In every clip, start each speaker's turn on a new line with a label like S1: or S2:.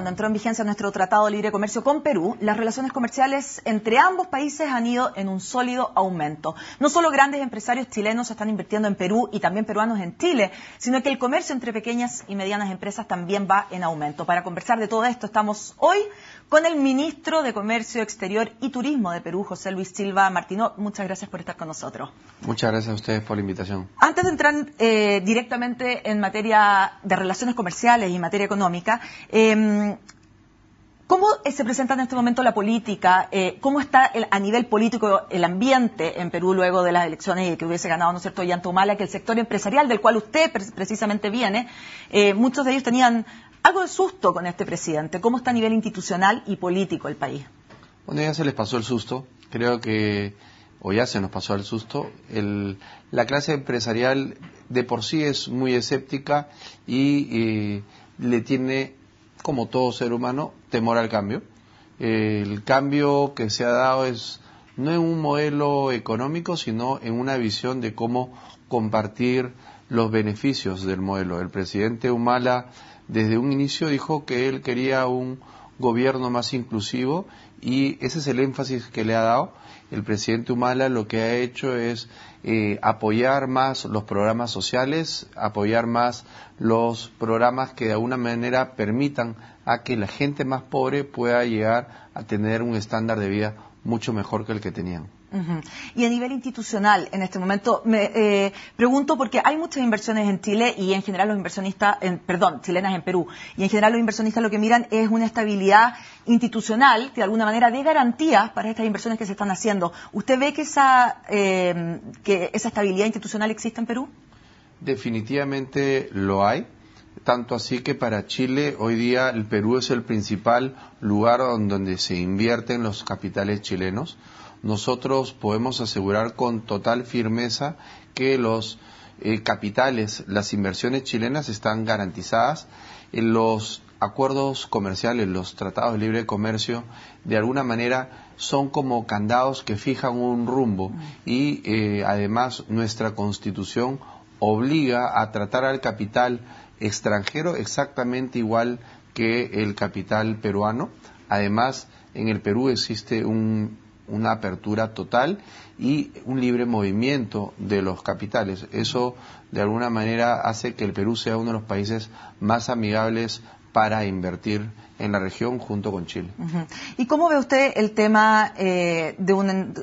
S1: cuando entró en vigencia nuestro Tratado de Libre Comercio con Perú, las relaciones comerciales entre ambos países han ido en un sólido aumento. No solo grandes empresarios chilenos están invirtiendo en Perú y también peruanos en Chile, sino que el comercio entre pequeñas y medianas empresas también va en aumento. Para conversar de todo esto estamos hoy con el ministro de Comercio Exterior y Turismo de Perú, José Luis Silva Martino. Muchas gracias por estar con nosotros.
S2: Muchas gracias a ustedes por la invitación.
S1: Antes de entrar eh, directamente en materia de relaciones comerciales y materia económica, eh, ¿Cómo eh, se presenta en este momento la política? Eh, ¿Cómo está a nivel político el ambiente en Perú luego de las elecciones y que hubiese ganado, ¿no es cierto?, Yantumala, que el sector empresarial del cual usted precisamente viene, eh, muchos de ellos tenían algo de susto con este presidente. ¿Cómo está a nivel institucional y político el país?
S2: Bueno, ya se les pasó el susto. Creo que, o ya se nos pasó el susto. la clase empresarial de por sí es muy escéptica y le tiene, como todo ser humano, temor al cambio. El cambio que se ha dado es no en un modelo económico, sino en una visión de cómo compartir los beneficios del modelo. El presidente Humala desde un inicio dijo que él quería un gobierno más inclusivo y ese es el énfasis que le ha dado el presidente Humala lo que ha hecho es eh, apoyar más los programas sociales, apoyar más los programas que de alguna manera permitan a que la gente más pobre pueda llegar a tener un estándar de vida mucho mejor que el que tenían.
S1: Y a nivel institucional, en este momento, me eh, pregunto porque hay muchas inversiones en Chile y en general los inversionistas, en, perdón, chilenas en Perú, y en general los inversionistas lo que miran es una estabilidad institucional que de alguna manera dé garantías para estas inversiones que se están haciendo. ¿Usted ve que esa, eh, que esa estabilidad institucional existe en Perú?
S2: Definitivamente lo hay. Tanto así que para Chile hoy día el Perú es el principal lugar donde se invierten los capitales chilenos. Nosotros podemos asegurar con total firmeza que los eh, capitales, las inversiones chilenas están garantizadas. En eh, Los acuerdos comerciales, los tratados de libre comercio, de alguna manera son como candados que fijan un rumbo y eh, además nuestra constitución obliga a tratar al capital extranjero exactamente igual que el capital peruano. Además, en el Perú existe una apertura total y un libre movimiento de los capitales. Eso, de alguna manera, hace que el Perú sea uno de los países más amigables para invertir en la región junto con Chile.
S1: ¿Y cómo ve usted el tema eh, de un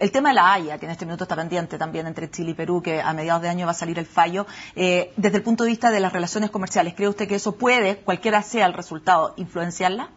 S1: el tema de la Haya, que en este minuto está pendiente también entre Chile y Perú, que a mediados de año va a salir el fallo, eh, desde el punto de vista de las relaciones comerciales, ¿cree usted que eso puede, cualquiera sea el resultado, influenciarla?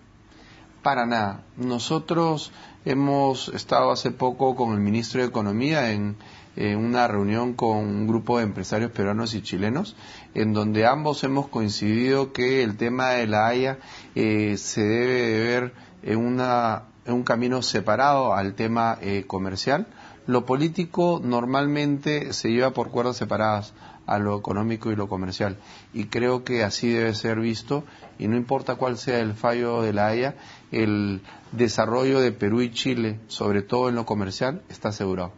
S2: Para nada. Nosotros hemos estado hace poco con el ministro de Economía en, eh, una reunión con un grupo de empresarios peruanos y chilenos, en donde ambos hemos coincidido que el tema de la Haya eh, se debe ver en, una, en, un camino separado al tema eh, comercial. Lo político normalmente se lleva por cuerdas separadas a lo económico y lo comercial. Y creo que así debe ser visto, y no importa cuál sea el fallo de la Haya, el desarrollo de Perú y Chile, sobre todo en lo comercial, está asegurado.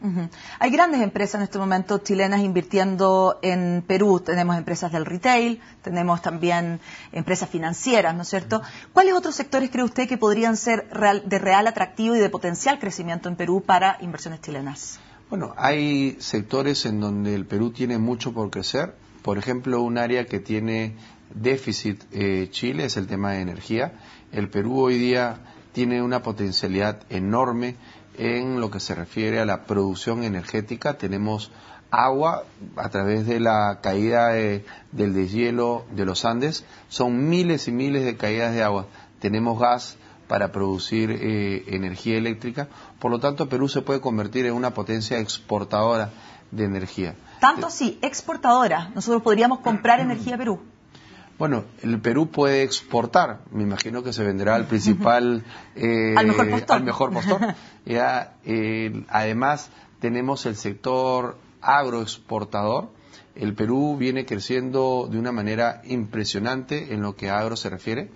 S1: Hay grandes empresas en este momento chilenas invirtiendo en Perú. Tenemos empresas del retail, tenemos también empresas financieras, ¿no es cierto? ¿Cuáles otros sectores cree usted que podrían ser de real atractivo y de potencial crecimiento en Perú para inversiones chilenas?
S2: Bueno, hay sectores en donde el Perú tiene mucho por crecer. Por ejemplo, un área que tiene déficit eh, Chile es el tema de energía. El Perú hoy día tiene una potencialidad enorme en lo que se refiere a la producción energética. Tenemos agua a través de la caída del deshielo de los Andes. Son miles y miles de caídas de agua. Tenemos gas para producir eh, energía eléctrica. Por lo tanto, Perú se puede convertir en una potencia exportadora de energía.
S1: Tanto sí, exportadora. Nosotros podríamos comprar energía Perú.
S2: Bueno, el Perú puede exportar, me imagino que se venderá al principal, eh, al mejor postor. Eh, además, tenemos el sector agroexportador. El Perú viene creciendo de una manera impresionante en lo que a agro se refiere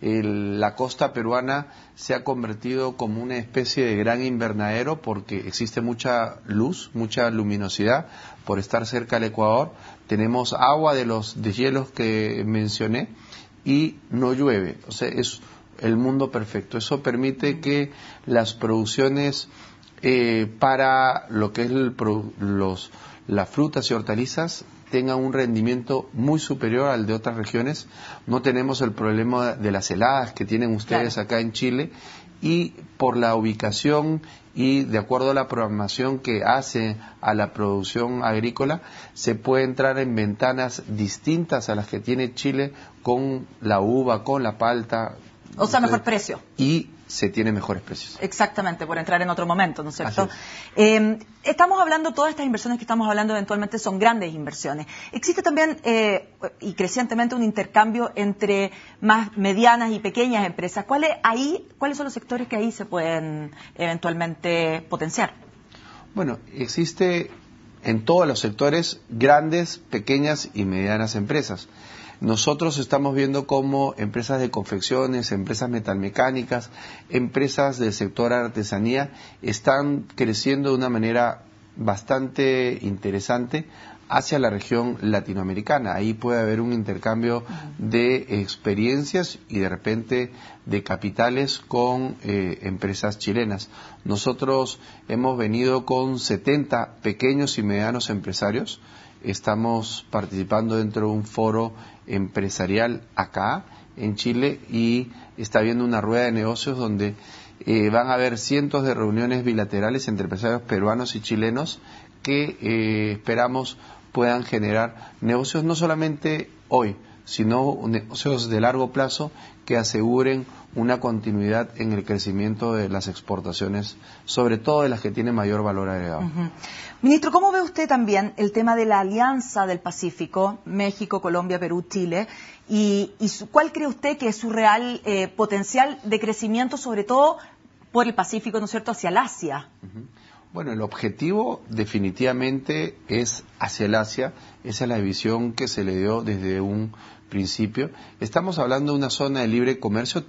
S2: la costa peruana se ha convertido como una especie de gran invernadero porque existe mucha luz, mucha luminosidad por estar cerca del Ecuador. Tenemos agua de los deshielos que mencioné y no llueve. O sea, es el mundo perfecto. Eso permite que las producciones eh, para lo que es los las frutas y hortalizas tengan un rendimiento muy superior al de otras regiones. No tenemos el problema de las heladas que tienen ustedes acá en Chile y por la ubicación y de acuerdo a la programación que hace a la producción agrícola, se puede entrar en ventanas distintas a las que tiene Chile con la uva, con la palta, o sea, mejor precio. Y se tiene mejores precios.
S1: Exactamente, por entrar en otro momento, ¿no es cierto? Em, estamos hablando, todas estas inversiones que estamos hablando eventualmente son grandes inversiones. Existe también eh, y crecientemente un intercambio entre más medianas y pequeñas empresas. ¿Cuáles son los sectores que ahí se pueden eventualmente potenciar?
S2: Bueno, existe en todos los sectores, grandes, pequeñas y medianas empresas. Nosotros estamos viendo cómo empresas de confecciones, empresas metalmecánicas, empresas del sector artesanía están creciendo de una manera bastante interesante hacia la región latinoamericana. Ahí puede haber un intercambio de experiencias y de repente de capitales con eh, empresas chilenas. Nosotros hemos venido con 70 pequeños y medianos empresarios. Estamos participando dentro de un foro empresarial acá en Chile y está habiendo una rueda de negocios donde eh, van a haber cientos de reuniones bilaterales entre empresarios peruanos y chilenos que eh, esperamos puedan generar negocios no solamente hoy, sino negocios de largo plazo que aseguren una continuidad en el crecimiento de las exportaciones, sobre todo de las que tienen mayor valor agregado.
S1: Ministro, ¿cómo ve usted también el tema de la alianza del Pacífico, México, Colombia, Perú, Chile? ¿Y, cuál cree usted que es su real eh, potencial de crecimiento, sobre todo por el Pacífico, ¿no es cierto?, hacia el Asia.
S2: Bueno, el objetivo definitivamente es hacia el Asia, esa es la visión que se le dio desde un principio. Estamos hablando de una zona de libre comercio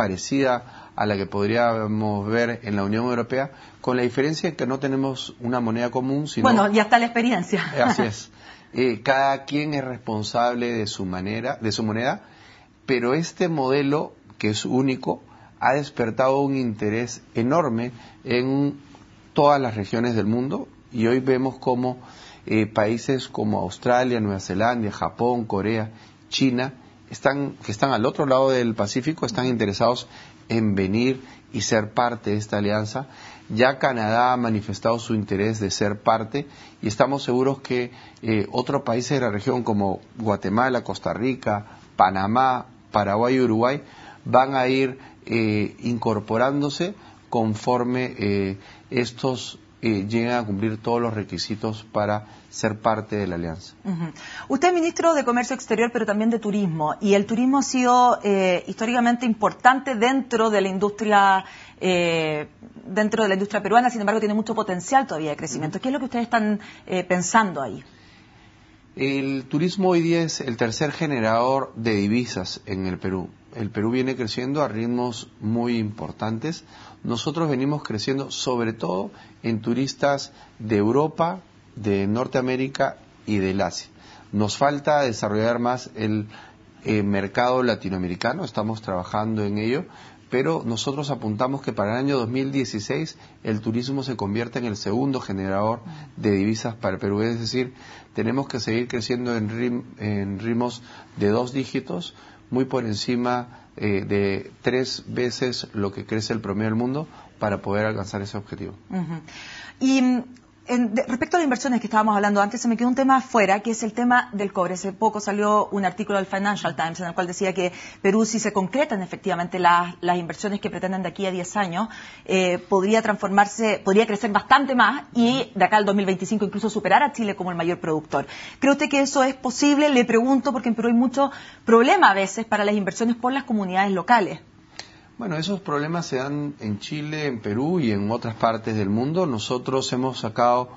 S2: parecida a la que podríamos ver en la Unión Europea, con la diferencia que no tenemos una moneda común, sino... Bueno,
S1: ya está la experiencia. Eh, así
S2: es. Eh, cada quien es responsable de su manera, de su moneda, pero este modelo, que es único, ha despertado un interés enorme en todas las regiones del mundo y hoy vemos como eh, países como Australia, Nueva Zelanda, Japón, Corea, China están, que están al otro lado del Pacífico están interesados en venir y ser parte de esta alianza. Ya Canadá ha manifestado su interés de ser parte y estamos seguros que eh, otros países de la región como Guatemala, Costa Rica, Panamá, Paraguay y Uruguay van a ir eh, incorporándose conforme eh, estos eh, llegan a cumplir todos los requisitos para ser parte de la alianza.
S1: Usted es ministro de Comercio Exterior, pero también de Turismo, y el turismo ha sido eh, históricamente importante dentro de la industria eh, dentro de la industria peruana, sin embargo, tiene mucho potencial todavía de crecimiento. ¿Qué es lo que ustedes están eh, pensando ahí?
S2: El turismo hoy día es el tercer generador de divisas en el Perú. El Perú viene creciendo a ritmos muy importantes. Nosotros venimos creciendo sobre todo en turistas de Europa, de Norteamérica y del Asia. Nos falta desarrollar más el eh, mercado latinoamericano, estamos trabajando en ello, pero nosotros apuntamos que para el año 2016 el turismo se convierta en el segundo generador de divisas para el Perú. Es decir, tenemos que seguir creciendo en, en ritmos de dos dígitos, muy por encima eh, de tres veces lo que crece el promedio del mundo para poder alcanzar ese objetivo.
S1: Y en, respecto a las inversiones que estábamos hablando antes, se me quedó un tema afuera, que es el tema del cobre. Hace poco salió un artículo del Financial Times en el cual decía que Perú, si se concretan efectivamente las, inversiones que pretenden de aquí a 10 años, eh, podría transformarse, podría crecer bastante más y de acá al 2025 incluso superar a Chile como el mayor productor. ¿Cree usted que eso es posible? Le pregunto porque en Perú hay mucho problema a veces para las inversiones por las comunidades locales.
S2: Bueno, esos problemas se dan en Chile, en Perú y en otras partes del mundo. Nosotros hemos sacado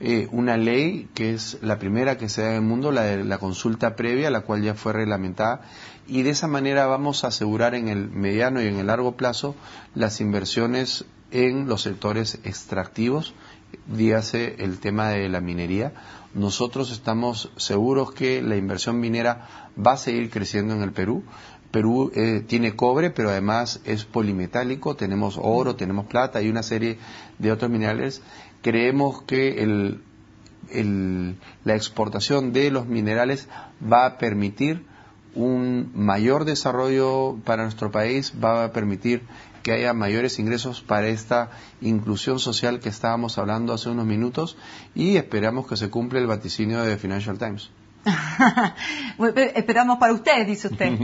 S2: eh, una ley que es la primera que se da en el mundo, la de la consulta previa, la cual ya fue reglamentada, y de esa manera vamos a asegurar en el mediano y en el largo plazo las inversiones en los sectores extractivos, dígase el tema de la minería. Nosotros estamos seguros que la inversión minera va a seguir creciendo en el Perú. Perú eh, tiene cobre, pero además es polimetálico, tenemos oro, mm. tenemos plata y una serie de otros minerales. Creemos que la exportación de los minerales va a permitir un mayor desarrollo para nuestro país, va a permitir que haya mayores ingresos para esta inclusión social que estábamos hablando hace unos minutos y esperamos que se cumpla el vaticinio de Financial Times.
S1: Eh, esperamos para ustedes, dice usted.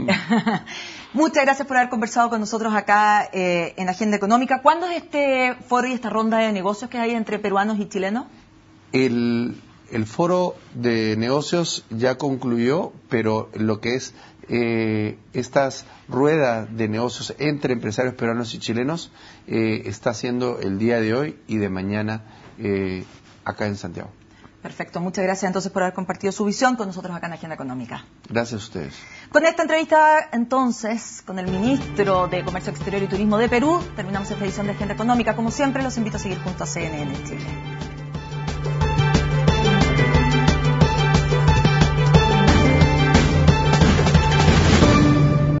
S1: Muchas gracias por haber conversado con nosotros acá eh, en Agenda Económica. ¿Cuándo es este foro y esta ronda de negocios que hay entre peruanos y chilenos?
S2: El, foro de negocios ya concluyó, pero lo que es eh, estas ruedas de negocios entre empresarios peruanos y chilenos eh, está siendo el día de hoy y de mañana acá en Santiago.
S1: Perfecto, muchas gracias entonces por haber compartido su visión con nosotros acá en Agenda Económica.
S2: Gracias a ustedes.
S1: Con esta entrevista entonces con el ministro de Comercio Exterior y Turismo de Perú, terminamos esta edición de Agenda Económica. Como siempre, los invito a seguir junto a CNN Chile.